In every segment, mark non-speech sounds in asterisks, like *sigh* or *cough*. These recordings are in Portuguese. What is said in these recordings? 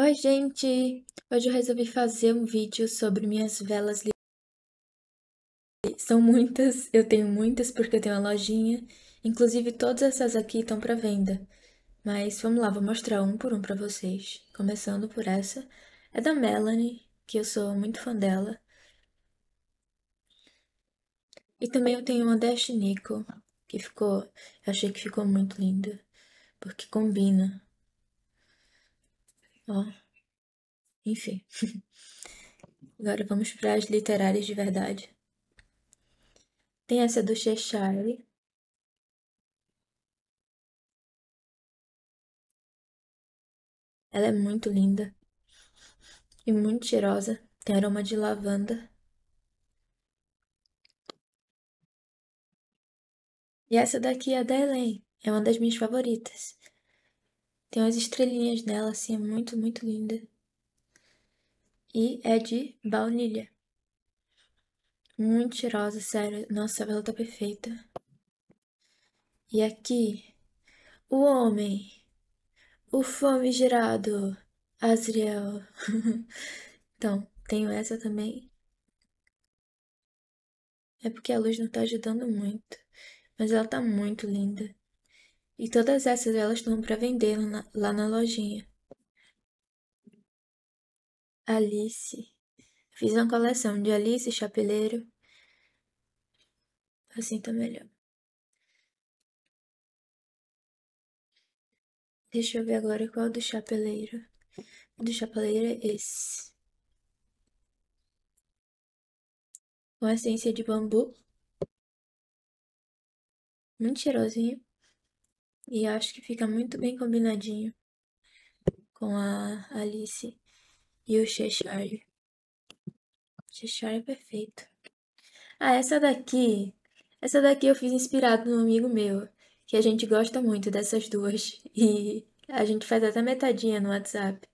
Oi, gente! Hoje eu resolvi fazer um vídeo sobre minhas velas São muitas, eu tenho muitas porque eu tenho uma lojinha. Inclusive, todas essas aqui estão para venda. Mas vamos lá, vou mostrar um por um para vocês. Começando por essa. É da Melanie, que eu sou muito fã dela. E também eu tenho uma da Nico, que ficou... Eu achei que ficou muito linda, porque combina Ó. Enfim. *laughs* Agora vamos para as literárias de verdade. Tem essa do Cheshire. Ela é muito linda e muito cheirosa. Tem aroma de lavanda. E essa daqui é a da Helen. É uma das minhas favoritas. Tem umas estrelinhas nela, assim, é muito, muito linda. E é de baunilha. Muito cheirosa, sério. Nossa, ela tá perfeita. E aqui, o homem, o fome gerado, Azriel. *laughs* então, tenho essa também. É porque a luz não tá ajudando muito, mas ela tá muito linda. E todas essas elas estão para vender lá na lojinha. Alice. Fiz uma coleção de Alice Chapeleiro. Assim tá melhor. Deixa eu ver agora qual é o do chapeleiro. O do chapeleiro é esse. Com essência de bambu. Muito cheirosinho. E acho que fica muito bem combinadinho com a Alice e o Cheshire. Cheshire é perfeito. Ah, essa daqui. Essa daqui eu fiz inspirado num amigo meu, que a gente gosta muito dessas duas. *laughs* E a gente faz até metadinha no WhatsApp.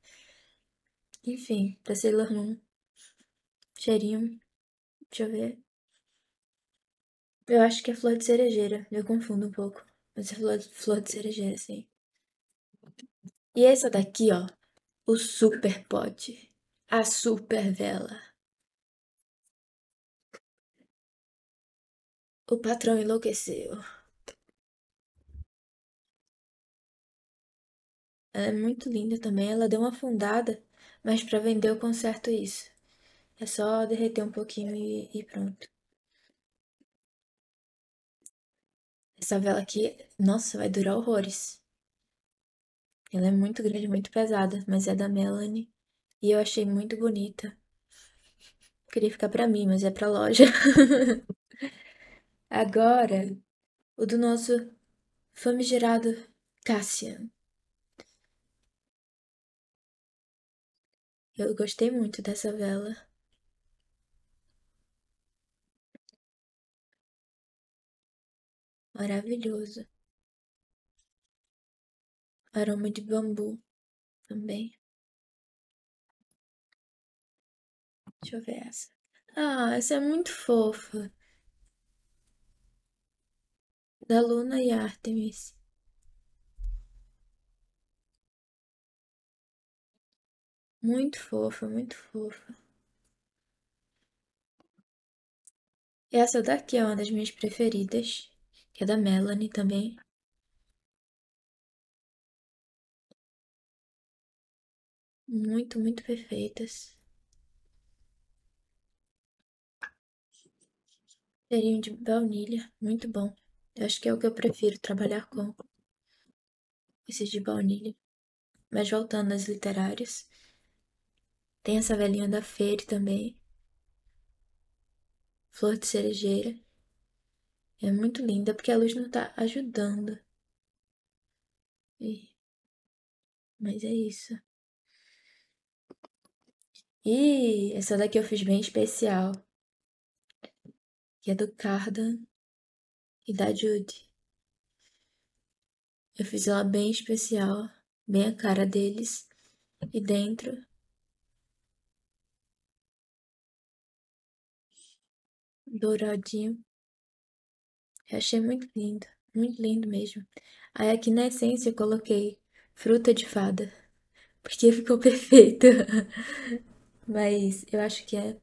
Enfim, pra Sailor Moon. Cheirinho. Deixa eu ver. Eu acho que é flor de cerejeira. Eu confundo um pouco. Mas é flor, flor de cerejeira, sim. E essa daqui, ó. O super pote. A super vela. O patrão enlouqueceu. Ela é muito linda também. Ela deu uma afundada, mas para vender eu conserto isso. É só derreter um pouquinho e, e pronto. Essa vela aqui, nossa, vai durar horrores. Ela é muito grande, muito pesada, mas é da Melanie. E eu achei muito bonita. Queria ficar pra mim, mas é pra loja. *laughs* Agora, o do nosso famigerado Cassian. Eu gostei muito dessa vela. maravilhoso. Aroma de bambu também. Deixa eu ver essa. Ah, essa é muito fofa. Da Luna e Artemis. Muito fofa, muito fofa. Essa daqui é uma das minhas preferidas que é da Melanie também. Muito, muito perfeitas. Cheirinho de baunilha, muito bom. Eu acho que é o que eu prefiro trabalhar com. Esses de baunilha. Mas voltando às literárias. Tem essa velhinha da Feire também. Flor de cerejeira. É muito linda porque a luz não tá ajudando. E... Mas é isso. E essa daqui eu fiz bem especial. Que é do Cardan e da Judy. Eu fiz ela bem especial, bem a cara deles. E dentro douradinho. Eu achei muito lindo, muito lindo mesmo. Aí aqui na essência eu coloquei fruta de fada, porque *laughs* ficou perfeito. Mas eu acho que é.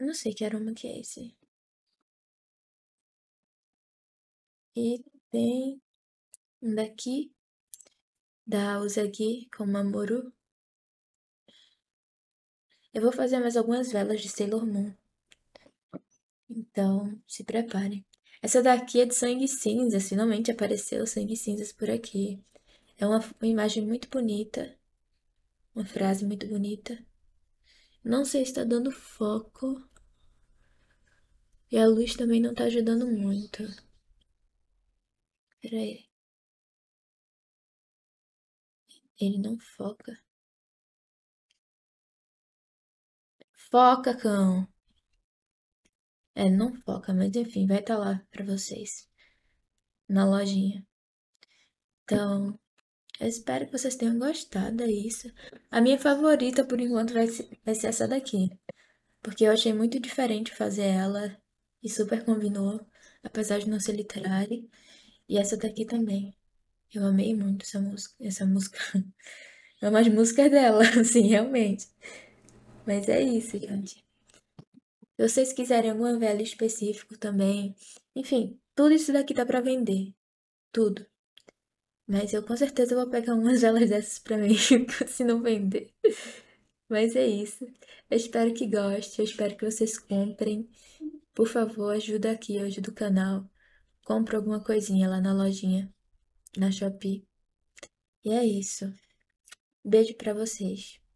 Não sei que aroma que é esse. E tem um daqui da Usagi com Mamoru. Eu vou fazer mais algumas velas de Sailor Moon. Então, se prepare. Essa daqui é de sangue cinzas, finalmente apareceu sangue cinzas por aqui. É uma, uma imagem muito bonita, uma frase muito bonita. Não sei se está dando foco. E a luz também não está ajudando muito. Pera aí. Ele não foca. Foca, cão. É, não foca, mas enfim, vai estar tá lá para vocês. Na lojinha. Então, eu espero que vocês tenham gostado, é isso. A minha favorita, por enquanto, vai ser, vai ser essa daqui. Porque eu achei muito diferente fazer ela e super combinou, apesar de não ser literária. E essa daqui também. Eu amei muito essa música. Essa música. Amo *laughs* é as músicas dela, *laughs* assim, realmente. Mas é isso, gente. Se vocês quiserem alguma vela específico também, enfim, tudo isso daqui dá pra vender. Tudo. Mas eu com certeza vou pegar umas *laughs* velas dessas pra mim, *laughs* se não vender. Mas é isso. Eu espero que gostem, eu espero que vocês comprem. Por favor, ajuda aqui, ajuda o canal. Compra alguma coisinha lá na lojinha, na Shopee. E é isso. Beijo para vocês.